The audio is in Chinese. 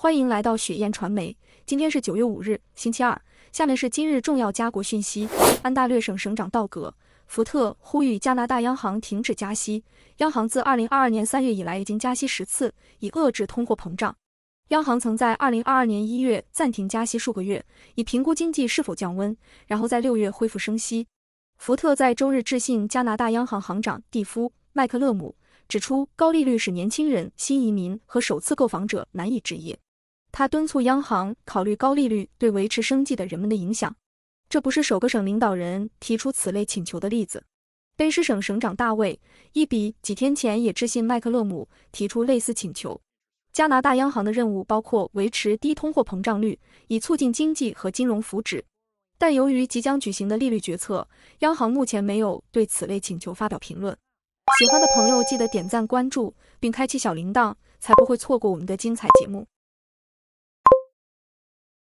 欢迎来到雪燕传媒。今天是九月五日，星期二。下面是今日重要家国讯息：安大略省省长道格·福特呼吁加拿大央行停止加息。央行自二零二二年三月以来已经加息十次，以遏制通货膨胀。央行曾在二零二二年一月暂停加息数个月，以评估经济是否降温，然后在六月恢复升息。福特在周日致信加拿大央行行长蒂夫·麦克勒姆，指出高利率使年轻人、新移民和首次购房者难以置业。他敦促央行考虑高利率对维持生计的人们的影响。这不是首个省领导人提出此类请求的例子。卑诗省省长大卫·伊比几天前也致信麦克勒姆，提出类似请求。加拿大央行的任务包括维持低通货膨胀率，以促进经济和金融福祉。但由于即将举行的利率决策，央行目前没有对此类请求发表评论。喜欢的朋友记得点赞、关注，并开启小铃铛，才不会错过我们的精彩节目。